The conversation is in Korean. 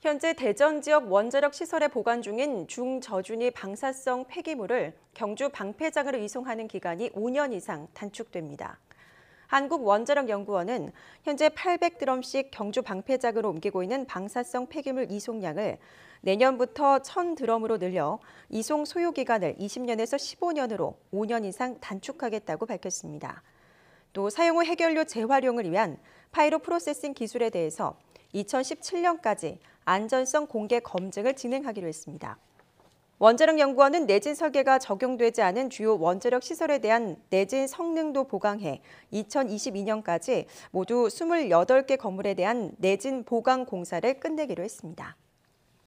현재 대전 지역 원자력 시설에 보관 중인 중저준위 방사성 폐기물을 경주 방폐장으로 이송하는 기간이 5년 이상 단축됩니다. 한국원자력연구원은 현재 800드럼씩 경주 방폐장으로 옮기고 있는 방사성 폐기물 이송량을 내년부터 1000드럼으로 늘려 이송 소요 기간을 20년에서 15년으로 5년 이상 단축하겠다고 밝혔습니다. 또 사용 후 해결료 재활용을 위한 파이로 프로세싱 기술에 대해서 2017년까지 안전성 공개 검증을 진행하기로 했습니다. 원자력 연구원은 내진 설계가 적용되지 않은 주요 원자력 시설에 대한 내진 성능도 보강해 2022년까지 모두 28개 건물에 대한 내진 보강 공사를 끝내기로 했습니다.